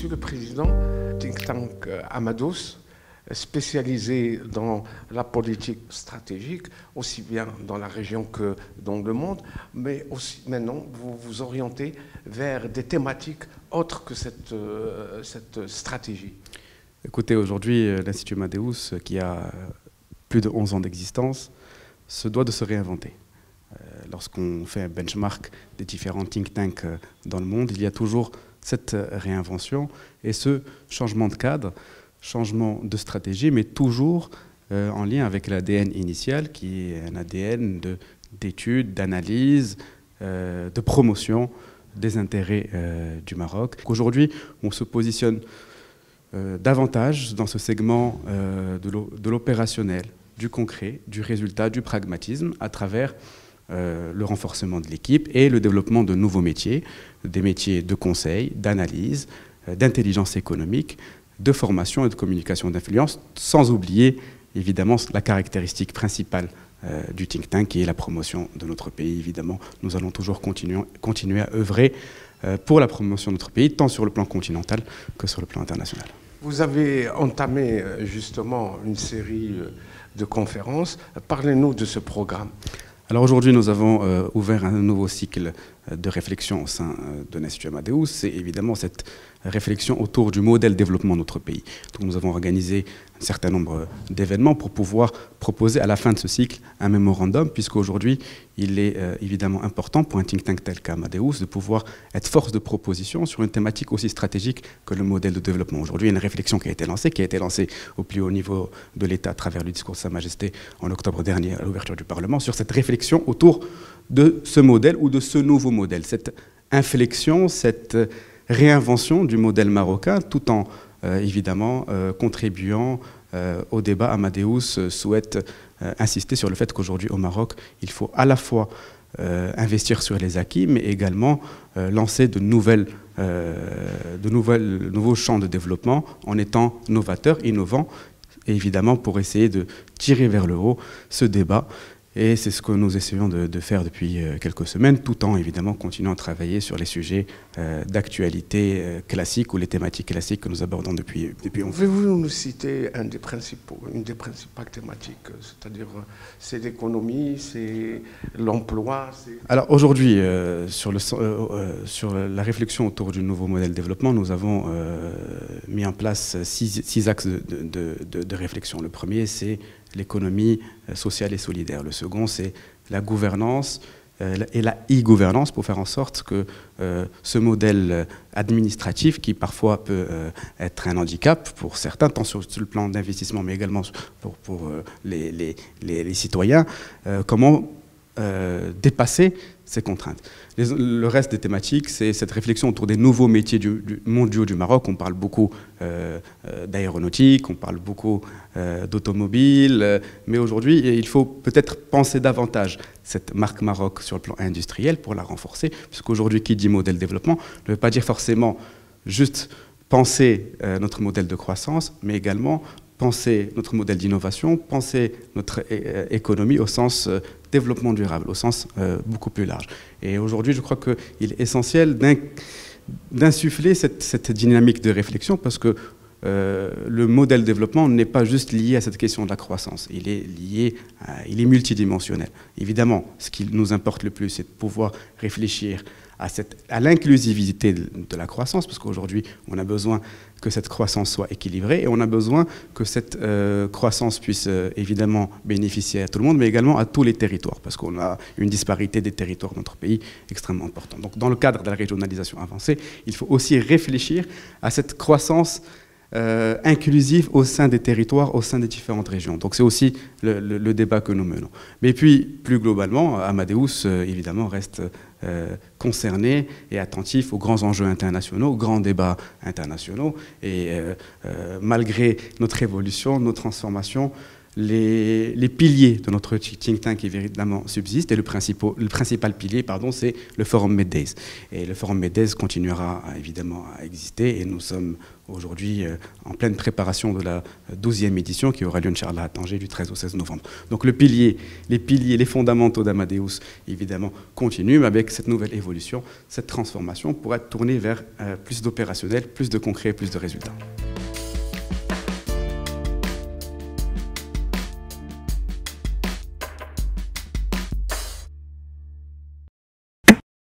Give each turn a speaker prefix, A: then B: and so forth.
A: Monsieur le président think tank euh, Amados, spécialisé dans la politique stratégique, aussi bien dans la région
B: que dans le monde,
A: mais aussi maintenant vous vous orientez vers des thématiques autres que cette, euh, cette stratégie.
B: Écoutez, aujourd'hui, euh, l'Institut Amadeus, qui a plus de 11 ans d'existence, se doit de se réinventer. Lorsqu'on fait un benchmark des différents think tanks dans le monde, il y a toujours cette euh, réinvention et ce changement de cadre, changement de stratégie, mais toujours euh, en lien avec l'ADN initial, qui est un ADN d'études, d'analyse, euh, de promotion des intérêts du Maroc. Aujourd'hui, on se positionne davantage dans ce segment de l'opérationnel, du concret, du résultat, du pragmatisme, à travers euh, le renforcement de l'équipe et le développement de nouveaux métiers, des métiers de conseil, d'analyse, euh, d'intelligence économique, de formation et de communication d'influence, sans oublier évidemment la caractéristique principale euh, du think tank qui est la promotion de notre pays. Évidemment, nous allons toujours continuer à œuvrer pour la promotion de notre pays, tant sur le plan continental que sur le plan international.
A: Vous avez entamé justement une série de conférences.
B: Parlez-nous de ce programme. Alors aujourd'hui, nous avons euh, ouvert un nouveau cycle de réflexion au sein euh, de Nestu Amadeus, c'est évidemment cette réflexion autour du modèle de développement de notre pays. nous avons organisé un certain nombre d'événements pour pouvoir proposer à la fin de ce cycle un mémorandum, puisqu'aujourd'hui, il est euh, évidemment important pour un think tank tel qu'Amadeus de pouvoir être force de proposition sur une thématique aussi stratégique que le modèle de développement. Aujourd'hui, il y a une réflexion qui a été lancée, qui a été lancée au plus haut niveau de l'État à travers le discours de Sa Majesté en octobre dernier à l'ouverture du Parlement, sur cette réflexion autour de ce modèle ou de ce nouveau modèle. Cette inflexion, cette réinvention du modèle marocain, tout en euh, évidemment euh, contribuant euh, au débat, Amadeus souhaite insister sur le fait qu'aujourd'hui au Maroc, il faut à la fois investir sur les acquis, mais également lancer de, nouvelles, de nouveaux champs de développement en étant novateur, innovant, évidemment pour essayer de tirer vers le haut ce débat et c'est ce que nous essayons de, faire depuis euh, quelques semaines, tout en évidemment continuant à travailler sur les sujets euh, d'actualité euh, classiques ou les thématiques classiques que nous abordons depuis.
A: depuis Pouvez-vous nous citer un des principaux, une des principales thématiques, c'est-à-dire c'est l'économie, c'est l'emploi
B: Alors aujourd'hui, sur, le, sur la réflexion autour du nouveau modèle de développement, nous avons mis en place six, axes de réflexion. Le premier, c'est l'économie euh, sociale et solidaire. Le second, c'est la gouvernance euh, et la e-gouvernance pour faire en sorte que euh, ce modèle administratif, qui parfois peut être un handicap pour certains, tant sur, le plan d'investissement, mais également pour, pour les, citoyens, comment euh, dépasser ces contraintes. le reste des thématiques, c'est cette réflexion autour des nouveaux métiers du, mondiaux du Maroc. On parle beaucoup euh, euh, d'aéronautique, on parle beaucoup d'automobile, mais aujourd'hui, il faut peut-être penser davantage cette marque Maroc sur le plan industriel pour la renforcer, puisqu'aujourd'hui, qui dit modèle développement ne veut pas dire forcément juste penser notre modèle de croissance, mais également penser notre modèle d'innovation, penser notre économie au sens développement durable au sens euh, beaucoup plus large. Et aujourd'hui, je crois qu'il est essentiel d'insuffler cette, dynamique de réflexion parce que euh, le modèle développement n'est pas juste lié à cette question de la croissance, il est lié, il est multidimensionnel. Évidemment, ce qui nous importe le plus, c'est de pouvoir réfléchir à l'inclusivité de, la croissance, parce qu'aujourd'hui, on a besoin que cette croissance soit équilibrée et on a besoin que cette euh, croissance puisse euh, évidemment bénéficier à tout le monde, mais également à tous les territoires, parce qu'on a une disparité des territoires de notre pays extrêmement importante. Donc dans le cadre de la régionalisation avancée, il faut aussi réfléchir à cette croissance euh, inclusive au sein des territoires, au sein des différentes régions. Donc c'est aussi le, débat que nous menons. Mais puis, plus globalement, Amadeus, évidemment, reste euh, concernés et attentifs aux grands enjeux internationaux, aux grands débats internationaux. Et euh, euh, malgré notre évolution, nos transformations, les, piliers de notre think tank qui véritablement subsistent. Et le, principal, pilier, pardon, c'est le forum MedDays. Et le forum MedDays continuera évidemment à exister. Et nous sommes aujourd'hui euh, en pleine préparation de la 12e édition qui aura lieu, Inch'Allah, à Tanger du 13 au 16 novembre. Donc le pilier, les piliers, les fondamentaux d'Amadeus, évidemment, continuent, mais avec cette nouvelle évolution, cette transformation pourrait être tournée vers euh, plus d'opérationnel, plus de concret, plus de résultats.